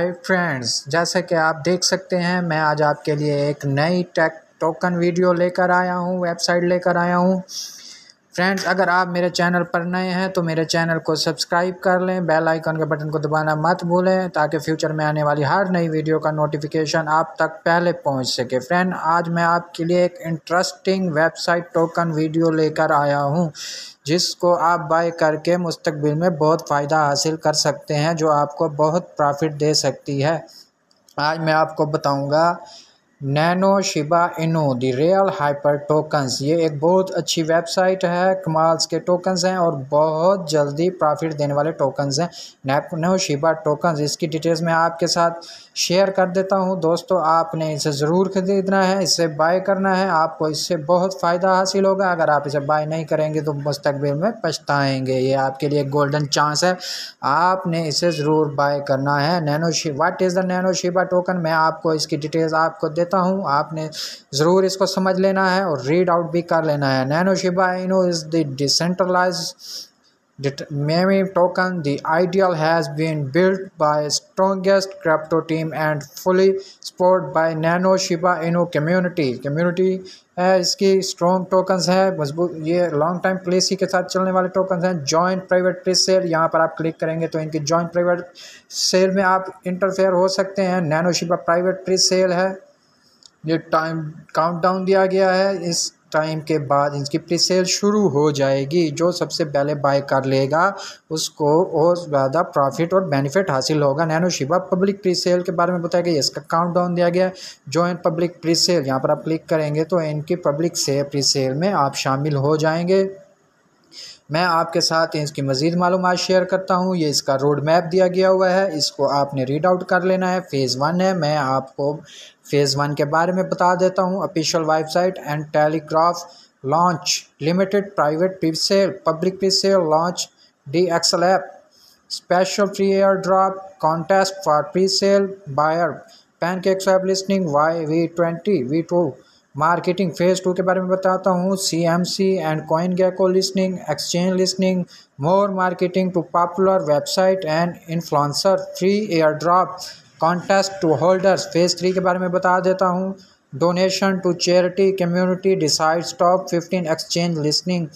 Hi friends जैसे कि आप देख सकते हैं मैं आज आपके लिए एक नई टेक टोकन वीडियो लेकर आया हूँ वेबसाइट लेकर आया हूँ फ्रेंड्स अगर आप मेरे चैनल पर नए हैं तो मेरे चैनल को सब्सक्राइब कर लें बेल आइकन के बटन को दबाना मत भूलें ताकि फ्यूचर में आने वाली हर नई वीडियो का नोटिफिकेशन आप तक पहले पहुंच सके फ्रेंड आज मैं आपके लिए एक इंटरेस्टिंग वेबसाइट टोकन वीडियो लेकर आया हूँ जिसको आप बाय करके मुस्तबिल में बहुत फ़ायदा हासिल कर सकते हैं जो आपको बहुत प्रॉफिट दे सकती है आज मैं आपको बताऊंगा Nano Shiba Inu the real hyper tokens ये एक बहुत अच्छी वेबसाइट है कमाल्स के टोकन्स हैं और बहुत जल्दी प्रॉफिट देने वाले टोकन्स हैं नैनो शिबा टोकन्स इसकी डिटेल्स मैं आपके साथ शेयर कर देता हूं दोस्तों आपने इसे ज़रूर खरीदना है इसे बाय करना है आपको इससे बहुत फ़ायदा हासिल होगा अगर आप इसे बाय नहीं करेंगे तो मुस्तबिल में पछताएँगे ये आपके लिए गोल्डन चांस है आपने इसे ज़रूर बाय करना है नैनो शि what is the Nano Shiba token मैं आपको इसकी डिटेल्स आपको देता देता हूँ आपने ज़रूर इसको समझ लेना है और रीड आउट भी कर लेना है Nano Shiba Inu is the decentralize meme token the ideal has been built by strongest crypto team and fully support by Nano Shiba Inu community community है eh, इसकी स्ट्रॉन्ग टोकन्स हैं मजबूत ये long time policy के साथ चलने वाले tokens हैं जॉइंट प्राइवेट प्लेस सेल यहाँ पर आप क्लिक करेंगे तो इनकी जॉइंट प्राइवेट सेल में आप इंटरफेयर हो सकते हैं Nano Shiba private place sale है ये टाइम काउंटडाउन दिया गया है इस टाइम के बाद इसकी प्री सेल शुरू हो जाएगी जो सबसे पहले बाय कर लेगा उसको और ज़्यादा प्रॉफिट और बेनिफिट हासिल होगा Nano Shiba public presale के बारे में बताया गया इसका काउंट डाउन दिया गया है ज्वाइन पब्लिक प्री सेल यहाँ पर आप क्लिक करेंगे तो इनकी पब्लिक से प्री सेल में आप शामिल हो जाएंगे मैं आपके साथ इसकी मज़ीद मालूम शेयर करता हूँ ये इसका रोड मैप दिया गया हुआ है इसको आपने रीड आउट कर लेना है फ़ेज़ वन है मैं आपको फ़ेज़ वन के बारे में बता देता हूँ official website and telegraph launch limited private presale public presale launch D excel app special free airdrop contest for presale buyer pancake web listing Y V twenty V two marketing phase two के बारे में बताता हूँ C M C and coin gecko listening exchange listening more marketing to popular website and influencer free airdrop contest to holders phase three के बारे में बता देता हूँ donation to charity community decides top fifteen exchange listening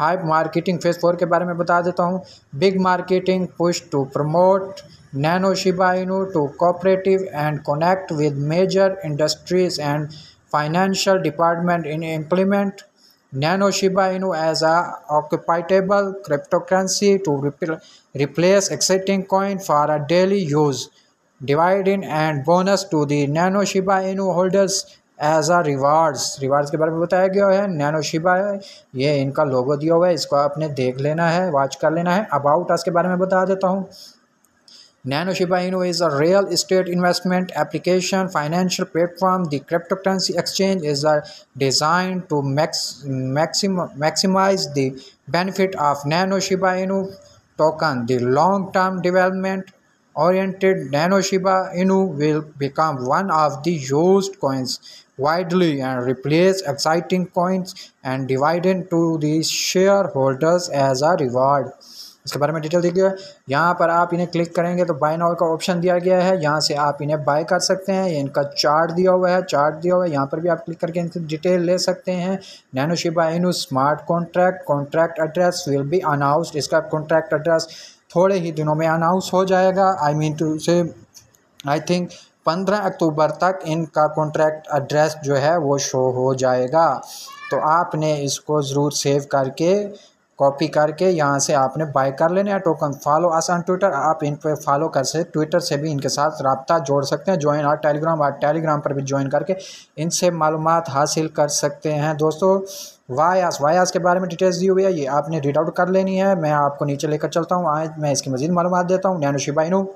hype marketing phase four के बारे में बता देता हूँ big marketing push to promote Nano Shiba Inu to cooperative and connect with major industries and financial department in implement Nano Shiba Inu as a occupiable cryptocurrency to repl- replace existing coin for a daily use. Dividend and bonus to the Nano Shiba Inu holders as a rewards rewards के बारे में बताया गया है Nano Shiba है ये इनका लोगो दिया हुआ है इसको आपने देख लेना है वॉच कर लेना है अबाउट अस के बारे में बता देता हूँ Nano Shiba Inu is a real estate investment application financial platform. The cryptocurrency exchange is uh, designed to max, maxim, maximize the benefit of Nano Shiba Inu token. The long-term development oriented Nano Shiba Inu will become one of the used coins widely and replace exciting coins and dividend to the shareholders as a reward. इसके बारे में detail देखिए यहाँ पर आप इन्हें click करेंगे तो बाय नाउ का ऑप्शन दिया गया है यहाँ से आप इन्हें बाय कर सकते हैं इनका चार्ट दिया हुआ है चार्ट दिया हुआ है यहाँ पर भी आप क्लिक करके इनकी डिटेल ले सकते हैं Nano Shiba Inu smart contract contract address will be announced इसका कॉन्ट्रैक्ट एड्रेस थोड़े ही दिनों में अनाउंस हो जाएगा आई मीन टू से आई थिंक पंद्रह अक्टूबर तक इनका कॉन्ट्रैक्ट एड्रेस जो है वो शो हो जाएगा तो आपने इसको ज़रूर सेव करके कॉपी करके यहाँ से आपने बाय कर लेने या token follow us on Twitter आप इन पर फॉलो कर सकते ट्विटर से भी इनके साथ रबता जोड़ सकते हैं ज्वाइन और टेलीग्राम और टेलीग्राम पर भी ज्वाइन करके इनसे मालूम हासिल कर सकते हैं दोस्तों वायास वायास के बारे में डिटेल्स दी हुई है ये आपने रीड आउट कर लेनी है मैं आपको नीचे लेकर चलता हूँ आज मैं इसकी मजीद मालूम देता हूँ नैनो शिबाइनू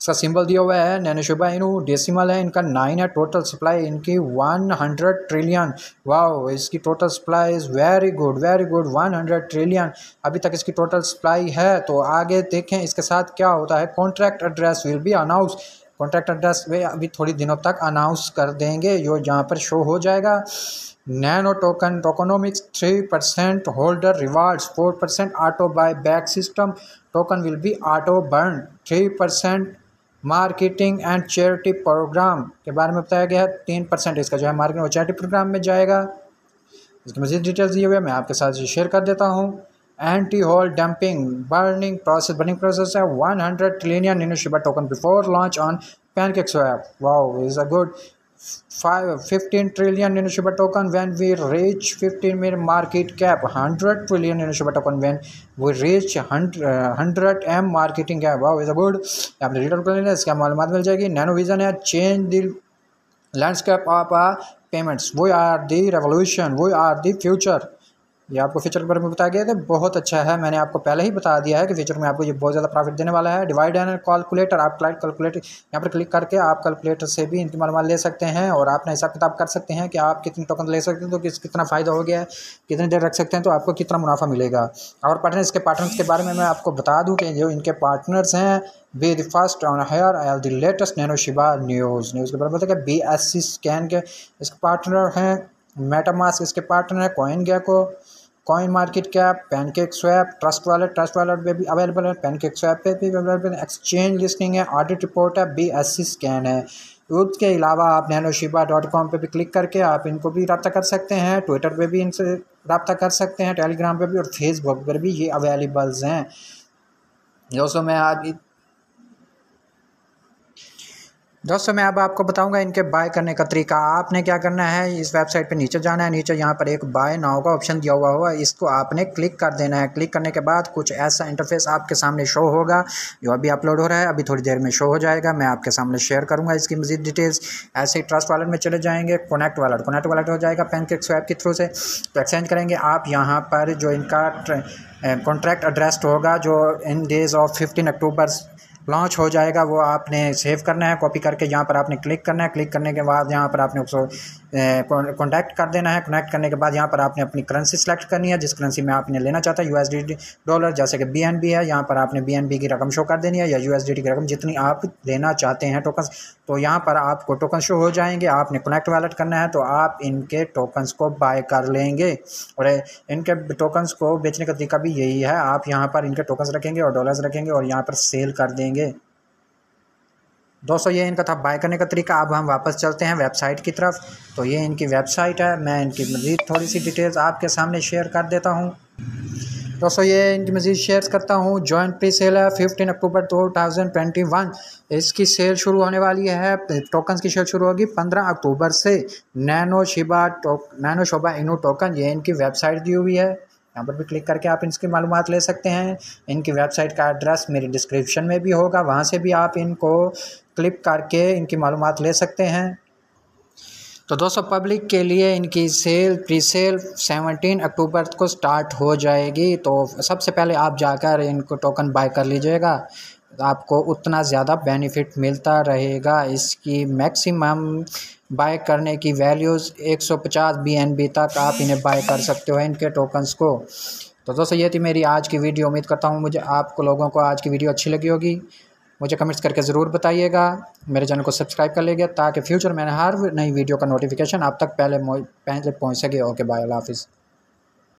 इसका सिंबल दिया हुआ है शोभा इनू डेसिमल है इनका नाइन है टोटल सप्लाई इनकी वन हंड्रेड ट्रिलियन वाह इसकी total supply is very good very good one hundred trillion अभी तक इसकी टोटल सप्लाई है तो आगे देखें इसके साथ क्या होता है contract address will be announce contact address वे अभी थोड़ी दिनों तक अनाउंस कर देंगे यो जहाँ पर शो हो जाएगा Nano token tokenomics three percent holder rewards four percent auto buy back system token will be auto burn three percent marketing and charity programme के बारे में बताया गया है तीन परसेंट इसका जो है मार्केटिंग और चैरिटी प्रोग्राम में जाएगा इसकी मजीद डिटेल्स दिए हुए मैं आपके साथ शेयर कर देता हूँ anti whale dumping burning process burning process है वन हंड्रेड ट्रिलियन इनिशिबा token before launch on pancakes wow is a good five fifteen trillion इनिशिबा token when we reach fifteen M market cap hundred trillion इनिशिबा token when we reach hundred M marketing cap wow is a good आपने return कर लेना इसका मालूम मिल जाएगी Nano vision है change the landscape of uh payments we are the revolution we are the future ये आपको फीचर के बारे में बताया गया था बहुत अच्छा है मैंने आपको पहले ही बता दिया है कि फीचर में आपको ये बहुत ज़्यादा प्रॉफिट देने वाला है डिवाइड एंड कैलकुलेटर आप क्लाइट कैलकुलेटर यहाँ पर क्लिक करके आप कैलकुलेटर से भी इनकी मालूम ले सकते हैं और अपना हिसाब किताब कर सकते हैं कि आप कितने टोकन ले सकते हैं तो किस कितना फ़ायदा हो गया है कितनी देर रख सकते हैं तो आपको कितना मुनाफा मिलेगा और पार्टनर इसके पार्टनर्स के बारे में मैं आपको बता दूँ कि जो इनके पार्टनर्स हैं be the first one hear all the latest Nano Shiba news news के बारे में बताया बी एस सी स्कैन के इसके पार्टनर हैं मेटामास इसके पार्टनर है Coin Gecko Coin Market Cap Pancake Swap Trust Wallet Trust Wallet पर भी अवेलेबल है पैनकेक स्वैप पे भी अवेलेबल है एक्सचेंज लिस्टिंग है ऑडिट रिपोर्ट है बी एस सी स्कैन है यूथ के अलावा आप नैनोशिबा डॉट कॉम पर भी क्लिक करके आप इनको भी रब्ता कर सकते हैं ट्विटर पर भी इनसे रब्ता कर सकते हैं टेलीग्राम पर भी और फेसबुक पर भी ये अवेलेबल्स हैं दोस्तों मैं आज दोस्तों मैं अब आपको बताऊंगा इनके बाय करने का तरीका आपने क्या करना है इस वेबसाइट पे नीचे जाना है नीचे यहाँ पर एक बाय नाव का ऑप्शन दिया हुआ होगा इसको आपने क्लिक कर देना है क्लिक करने के बाद कुछ ऐसा इंटरफेस आपके सामने शो होगा जो अभी अपलोड हो रहा है अभी थोड़ी देर में शो हो जाएगा मैं आपके सामने शेयर करूँगा इसकी मजीद डिटेल्स ऐसे ही ट्रस्ट वालेट में चले जाएंगे कोनेक्ट वालेट कोनेक्ट वालेट हो जाएगा पेनकेक स्वैप के थ्रू से तो एक्सचेंज करेंगे आप यहाँ पर जो इनका कॉन्ट्रैक्ट एड्रेस्ड होगा जो in days of fifteen October launch हो जाएगा वो आपने सेव करना है कॉपी करके यहाँ पर आपने क्लिक करना है क्लिक करने के बाद यहाँ पर आपने उसको कॉन्टैक्ट कर देना है कनेक्ट करने के बाद यहाँ पर आपने अपनी करेंसी सेलेक्ट करनी है जिस करेंसी में आपने लेना चाहता है यूएसडी डॉलर जैसे कि बीएनबी है यहाँ पर आपने बीएनबी की रकम शो कर देनी है या यूएसडी की रकम जितनी आप लेना चाहते हैं टोकन तो यहाँ पर आपको टोकन शो हो जाएंगे आपने कनेक्ट वैलेट करना है तो आप इनके टोकन्स को बाय कर लेंगे और इनके टोकन्स को बेचने का तरीका भी यही है आप यहाँ पर इनके टोकन्स रखेंगे और डॉलर्स रखेंगे और यहाँ पर सेल कर देंगे दोस्तों ये इनका था बाय करने का तरीका अब हम वापस चलते हैं वेबसाइट की तरफ तो ये इनकी वेबसाइट है मैं इनकी मज़ीद थोड़ी सी डिटेल्स आपके सामने शेयर कर देता हूँ दोस्तों ये इनकी मज़ीद शेयर करता हूँ जॉइंट प्री सेल है fifteen October two thousand twenty one इसकी सेल शुरू होने वाली है टोकन की सेल शुरू होगी पंद्रह अक्टूबर से नैनो शिबा टोक नैनो शोभा इनो टोकन ये इनकी वेबसाइट दी हुई है यहाँ पर भी क्लिक करके आप इनकी मालूम ले सकते हैं इनकी वेबसाइट का एड्रेस मेरे डिस्क्रिप्शन में भी होगा वहाँ से भी आप इनको क्लिक करके इनकी मालूम ले सकते हैं तो दोस्तों पब्लिक के लिए इनकी sale pre sale seventeen October को स्टार्ट हो जाएगी तो सबसे पहले आप जाकर इनको टोकन बाय कर लीजिएगा आपको उतना ज़्यादा बेनिफिट मिलता रहेगा इसकी मैक्सिमम बाय करने की वैल्यूज़ 150 बी तक आप इन्हें बाय कर सकते हो इनके टोकन्स को तो दोस्तों ये थी मेरी आज की वीडियो उम्मीद करता हूँ मुझे आप लोगों को आज की वीडियो अच्छी लगी होगी मुझे कमेंट्स करके ज़रूर बताइएगा मेरे चैनल को सब्सक्राइब कर लीजिएगा ताकि फ्यूचर में हर नई वीडियो का नोटिफिकेशन आप तक पहले पहले पहुँच सके ओके बाय अल्लाह हाफिज़